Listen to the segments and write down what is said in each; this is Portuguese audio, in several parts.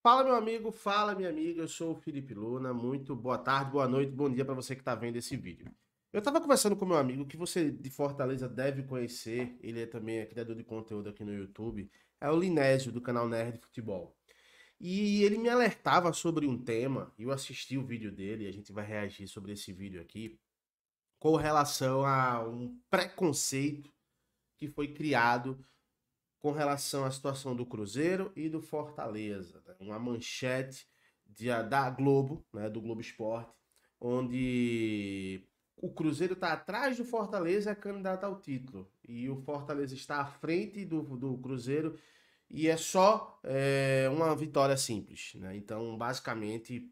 Fala, meu amigo, fala, minha amiga. Eu sou o Felipe Luna. Muito boa tarde, boa noite, bom dia para você que está vendo esse vídeo. Eu estava conversando com meu amigo que você de Fortaleza deve conhecer, ele é também é criador de conteúdo aqui no YouTube, é o Linésio, do canal Nerd Futebol. E ele me alertava sobre um tema, eu assisti o vídeo dele, e a gente vai reagir sobre esse vídeo aqui, com relação a um preconceito que foi criado com relação à situação do Cruzeiro e do Fortaleza. Né? Uma manchete de, da Globo, né? do Globo Esporte, onde o Cruzeiro está atrás do Fortaleza, é candidato ao título. E o Fortaleza está à frente do, do Cruzeiro e é só é, uma vitória simples. Né? Então, basicamente,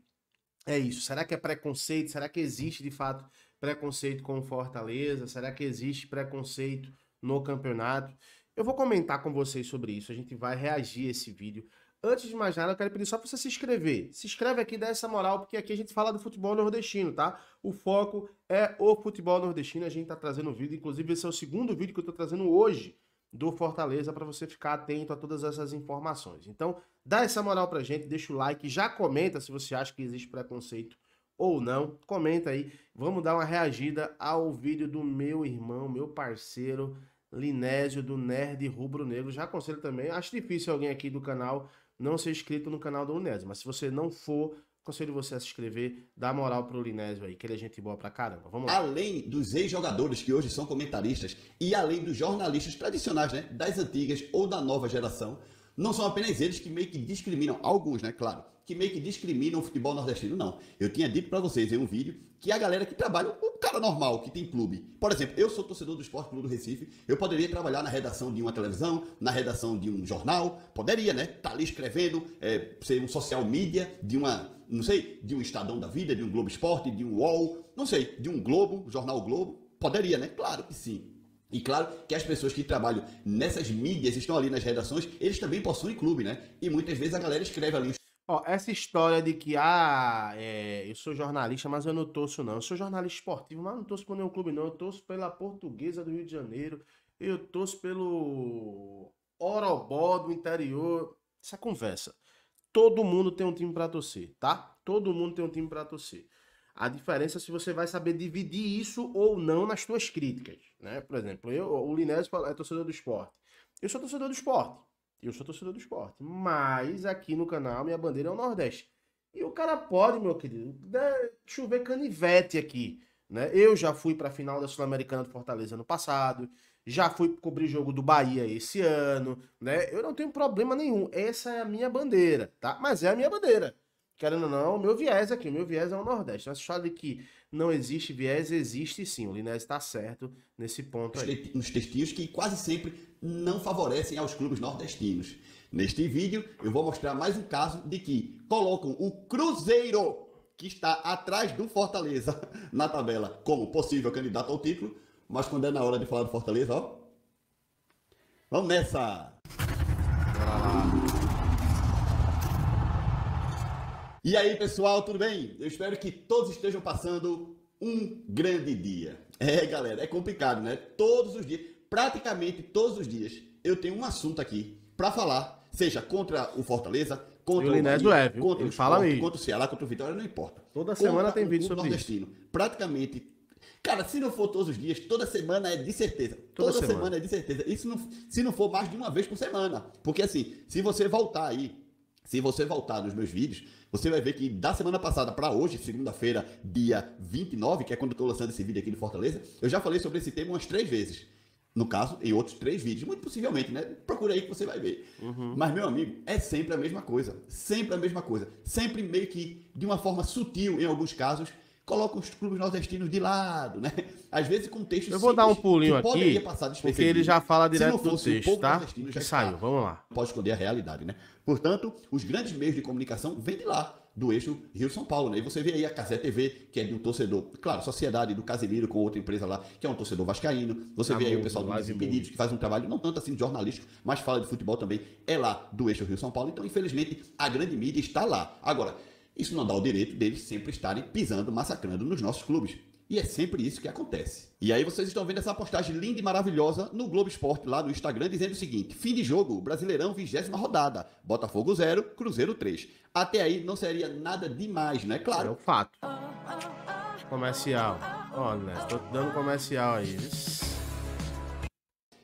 é isso. Será que é preconceito? Será que existe de fato preconceito com o Fortaleza? Será que existe preconceito no campeonato? Eu vou comentar com vocês sobre isso, a gente vai reagir a esse vídeo. Antes de mais nada, eu quero pedir só para você se inscrever. Se inscreve aqui, dá essa moral, porque aqui a gente fala do futebol nordestino, tá? O foco é o futebol nordestino, a gente está trazendo vídeo, inclusive esse é o segundo vídeo que eu estou trazendo hoje do Fortaleza para você ficar atento a todas essas informações. Então, dá essa moral pra gente, deixa o like, já comenta se você acha que existe preconceito ou não. Comenta aí. Vamos dar uma reagida ao vídeo do meu irmão, meu parceiro Linésio do Nerd Rubro Negro. Já aconselho também. Acho difícil alguém aqui do canal não ser inscrito no canal do Linésio, mas se você não for, aconselho você a se inscrever, dá moral pro Linésio aí, que ele é gente boa pra caramba. Vamos lá. Além dos ex-jogadores que hoje são comentaristas e além dos jornalistas tradicionais, né, das antigas ou da nova geração, não são apenas eles que meio que discriminam, alguns, né, claro, que meio que discriminam o futebol nordestino, não. Eu tinha dito para vocês em um vídeo que a galera que trabalha, o cara normal, que tem clube. Por exemplo, eu sou torcedor do Esporte Clube do Recife, eu poderia trabalhar na redação de uma televisão, na redação de um jornal, poderia, né? Tá ali escrevendo, é, ser um social media de uma, não sei, de um Estadão da Vida, de um Globo Esporte, de um UOL, não sei, de um Globo, Jornal Globo. Poderia, né? Claro que sim. E claro que as pessoas que trabalham nessas mídias, estão ali nas redações, eles também possuem clube, né? E muitas vezes a galera escreve ali. Ó, essa história de que, ah, é, eu sou jornalista, mas eu não torço não. Eu sou jornalista esportivo, mas não torço por nenhum clube não. Eu torço pela Portuguesa do Rio de Janeiro. Eu torço pelo Orobó do interior. Essa é conversa. Todo mundo tem um time para torcer, tá? Todo mundo tem um time para torcer. A diferença é se você vai saber dividir isso ou não nas suas críticas. Né? Por exemplo, eu, o Linésio é torcedor do esporte. Eu sou torcedor do esporte. Eu sou torcedor do esporte. Mas aqui no canal, minha bandeira é o Nordeste. E o cara pode, meu querido, né, chover canivete aqui. Né? Eu já fui para a final da Sul-Americana do Fortaleza ano passado. Já fui cobrir jogo do Bahia esse ano, né? Eu não tenho problema nenhum. Essa é a minha bandeira, tá? Mas é a minha bandeira querendo ou não, o meu viés aqui, o meu viés é o Nordeste. Mas achado que não existe viés, existe sim. O Linés está certo nesse ponto aí. Nos textinhos que quase sempre não favorecem aos clubes nordestinos. Neste vídeo, eu vou mostrar mais um caso de que colocam o Cruzeiro, que está atrás do Fortaleza na tabela, como possível candidato ao título, mas quando é na hora de falar do Fortaleza, ó. Vamos nessa! Ah. E aí, pessoal, tudo bem? Eu espero que todos estejam passando um grande dia. É, galera, é complicado, né? Todos os dias, praticamente todos os dias, eu tenho um assunto aqui para falar, seja contra o Fortaleza, contra é o Linés do Eve, contra o fala aí. contra o Ceará, contra o Vitória, não importa. Toda contra semana tem vídeo sobre nordestino. isso. Praticamente Cara, se não for todos os dias, toda semana é de certeza. Toda, toda semana. semana. é de certeza. Isso não, se não for mais de uma vez por semana. Porque assim, se você voltar aí se você voltar nos meus vídeos, você vai ver que da semana passada para hoje, segunda-feira, dia 29, que é quando eu estou lançando esse vídeo aqui de Fortaleza, eu já falei sobre esse tema umas três vezes. No caso, em outros três vídeos, muito possivelmente, né? Procura aí que você vai ver. Uhum. Mas, meu amigo, é sempre a mesma coisa. Sempre a mesma coisa. Sempre meio que de uma forma sutil, em alguns casos, coloca os clubes nordestinos de lado, né? Às vezes com textos. Eu vou dar um pulinho aqui, porque ele já fala direto do texto, tá? Já saiu, vamos lá. Pode esconder a realidade, né? Portanto, os grandes meios de comunicação vêm de lá, do eixo Rio-São Paulo, né? E você vê aí a Casé TV, que é de um torcedor, claro, Sociedade do Casimiro com outra empresa lá, que é um torcedor vascaíno. Você Amor, vê aí o pessoal do Desimpedidos, que faz um trabalho não tanto assim jornalístico, mas fala de futebol também, é lá do eixo Rio-São Paulo. Então, infelizmente, a grande mídia está lá. Agora, isso não dá o direito deles sempre estarem pisando, massacrando nos nossos clubes. E é sempre isso que acontece. E aí vocês estão vendo essa postagem linda e maravilhosa no Globo Esporte, lá no Instagram, dizendo o seguinte: fim de jogo, Brasileirão, vigésima rodada. Botafogo 0, Cruzeiro 3. Até aí não seria nada demais, né? Claro. É o fato. Comercial. Olha, né? tô dando comercial aí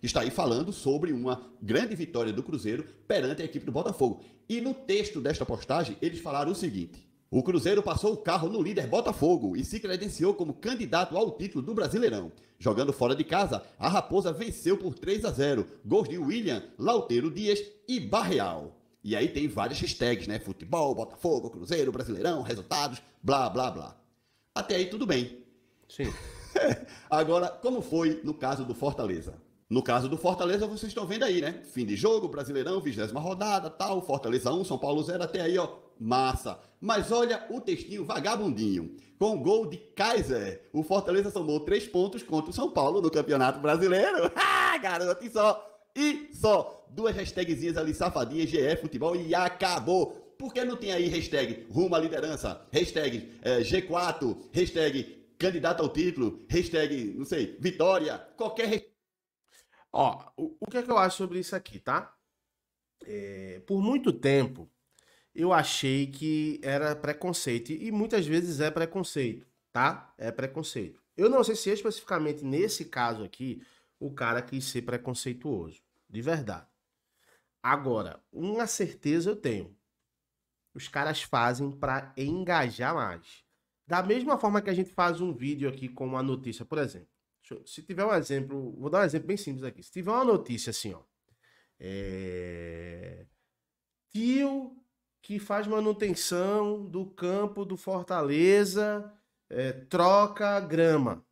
está aí falando sobre uma grande vitória do Cruzeiro perante a equipe do Botafogo. E no texto desta postagem, eles falaram o seguinte: o Cruzeiro passou o carro no líder Botafogo e se credenciou como candidato ao título do Brasileirão. Jogando fora de casa, a Raposa venceu por 3 a 0, gols de William, Lautero Dias e Barreal. E aí tem várias hashtags, né? Futebol, Botafogo, Cruzeiro, Brasileirão, resultados, blá, blá, blá. Até aí tudo bem. Sim. Agora, como foi no caso do Fortaleza? No caso do Fortaleza, vocês estão vendo aí, né? Fim de jogo, Brasileirão, vigésima rodada, tal, Fortaleza 1, São Paulo 0, até aí, ó, massa. Mas olha o textinho vagabundinho. Com o gol de Kaiser, o Fortaleza somou três pontos contra o São Paulo no Campeonato Brasileiro. Ah, garoto, e só, e só. Duas hashtagzinhas ali, safadinha, GE, futebol, e acabou. Por que não tem aí hashtag rumo à liderança, hashtag é, eh, G4, hashtag candidato ao título, hashtag, não sei, vitória, qualquer hashtag Ó, o, o que é que eu acho sobre isso aqui, tá? É, por muito tempo eu achei que era preconceito e muitas vezes é preconceito, tá? É preconceito. Eu não sei se é especificamente nesse caso aqui o cara quis ser preconceituoso, de verdade. Agora, uma certeza eu tenho. Os caras fazem para engajar mais. Da mesma forma que a gente faz um vídeo aqui com uma notícia, por exemplo eu, se tiver um exemplo, vou dar um exemplo bem simples aqui. Se tiver uma notícia assim, ó. É... Tio que faz manutenção do campo do Fortaleza é, troca grama.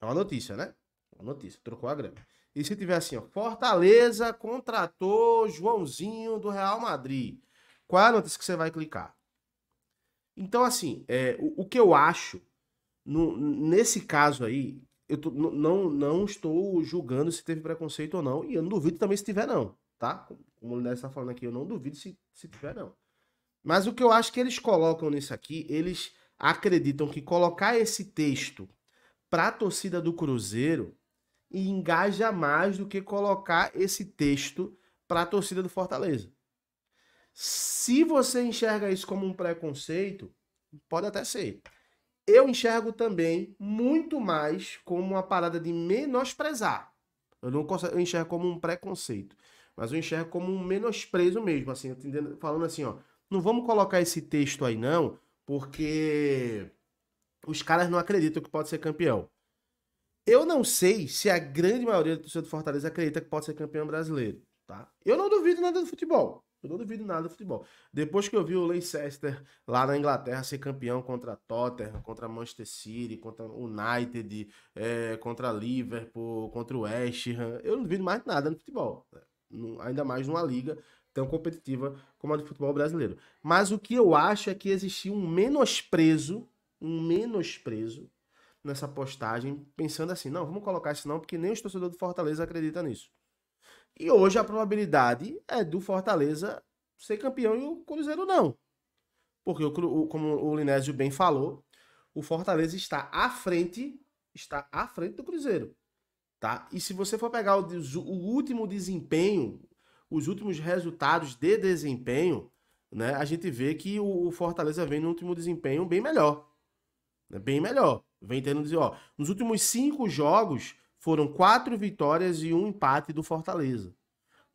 É uma notícia, né? É uma notícia, trocou a grama. E se tiver assim, ó, Fortaleza contratou Joãozinho do Real Madrid. Qual é a notícia que você vai clicar? Então, assim, é, o, o que eu acho no, nesse caso aí, eu tô, não, não estou julgando se teve preconceito ou não, e eu não duvido também se tiver, não, tá? Como o Linés está falando aqui, eu não duvido se, se tiver, não. Mas o que eu acho que eles colocam nisso aqui, eles acreditam que colocar esse texto para a torcida do Cruzeiro engaja mais do que colocar esse texto para a torcida do Fortaleza. Se você enxerga isso como um preconceito, pode até ser eu enxergo também muito mais como uma parada de menosprezar. Eu não eu enxergo como um preconceito, mas eu enxergo como um menosprezo mesmo, assim, falando assim, ó, não vamos colocar esse texto aí não, porque os caras não acreditam que pode ser campeão. Eu não sei se a grande maioria do torcedor do Fortaleza acredita que pode ser campeão brasileiro, tá? Eu não duvido nada do futebol. Eu não duvido nada do futebol. Depois que eu vi o Leicester lá na Inglaterra ser campeão contra Tottenham, contra Manchester City, contra United, é, contra Liverpool, contra o West Ham, eu não duvido mais nada no futebol. Ainda mais numa liga tão competitiva como a do futebol brasileiro. Mas o que eu acho é que existia um menosprezo, um menosprezo nessa postagem, pensando assim, não, vamos colocar isso não, porque nem os torcedores do Fortaleza acreditam nisso. E hoje a probabilidade é do Fortaleza ser campeão e o Cruzeiro não. Porque, o, como o Linésio bem falou, o Fortaleza está à frente, está à frente do Cruzeiro. Tá? E se você for pegar o, o último desempenho, os últimos resultados de desempenho, né, a gente vê que o, Fortaleza vem no último desempenho bem melhor. Né, bem melhor. Vem tendo, ó, nos últimos cinco jogos, foram quatro vitórias e um empate do Fortaleza.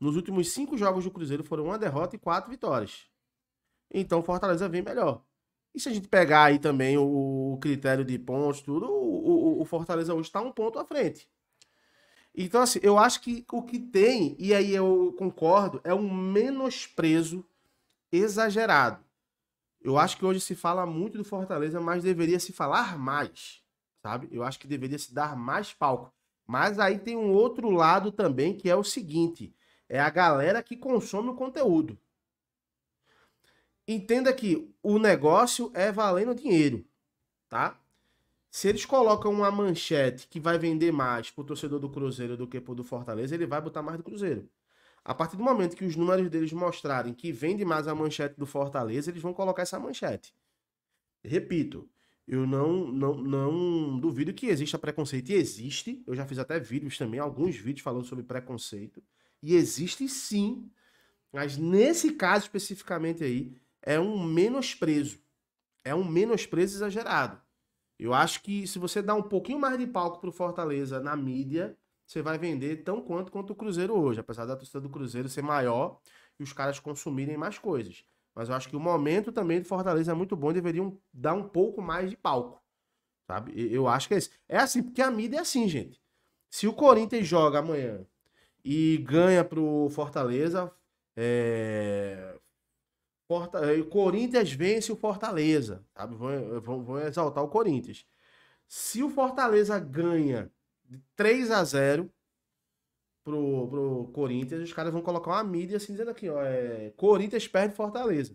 Nos últimos cinco jogos do Cruzeiro foram uma derrota e quatro vitórias. Então o Fortaleza vem melhor. E se a gente pegar aí também o critério de pontos, tudo, o, o, o Fortaleza hoje está um ponto à frente. Então, assim, eu acho que o que tem, e aí eu concordo, é um menosprezo exagerado. Eu acho que hoje se fala muito do Fortaleza, mas deveria se falar mais, sabe? Eu acho que deveria se dar mais palco. Mas aí tem um outro lado também que é o seguinte: é a galera que consome o conteúdo. Entenda que o negócio é valendo dinheiro, tá? Se eles colocam uma manchete que vai vender mais pro torcedor do Cruzeiro do que pro do Fortaleza, ele vai botar mais do Cruzeiro. A partir do momento que os números deles mostrarem que vende mais a manchete do Fortaleza, eles vão colocar essa manchete. Repito, eu não, não, não duvido que exista preconceito. E existe, eu já fiz até vídeos também, alguns vídeos falando sobre preconceito. E existe sim, mas nesse caso especificamente aí, é um menosprezo. É um menosprezo exagerado. Eu acho que se você dá um pouquinho mais de palco o Fortaleza na mídia, você vai vender tão quanto quanto o Cruzeiro hoje, apesar da torcida do Cruzeiro ser maior e os caras consumirem mais coisas. Mas eu acho que o momento também do Fortaleza é muito bom, deveriam dar um pouco mais de palco. Sabe? Eu acho que é isso. É assim, porque a mídia é assim, gente. Se o Corinthians joga amanhã e ganha pro Fortaleza, é... Forta... o Corinthians vence o Fortaleza, sabe? Vão, vão, vão exaltar o Corinthians. Se o Fortaleza ganha 3 a 0 pro, pro Corinthians, os caras vão colocar uma mídia assim dizendo aqui, ó, é, Corinthians perde Fortaleza.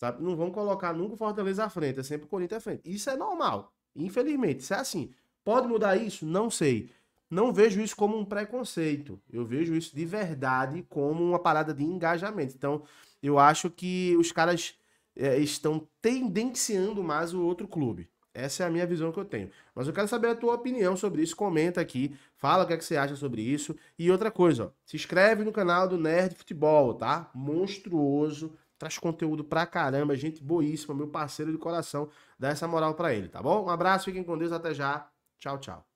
Sabe? Não vão colocar nunca o Fortaleza à frente, é sempre o Corinthians à frente. Isso é normal, infelizmente, isso é assim. Pode mudar isso? Não sei. Não vejo isso como um preconceito. Eu vejo isso de verdade como uma parada de engajamento. Então, eu acho que os caras é, estão tendenciando mais o outro clube. Essa é a minha visão que eu tenho. Mas eu quero saber a tua opinião sobre isso. Comenta aqui, fala o que, é que você acha sobre isso. E outra coisa, ó, se inscreve no canal do Nerd Futebol, tá? Monstruoso, traz conteúdo pra caramba, gente boíssima, meu parceiro de coração. Dá essa moral pra ele, tá bom? Um abraço, fiquem com Deus, até já. Tchau, tchau.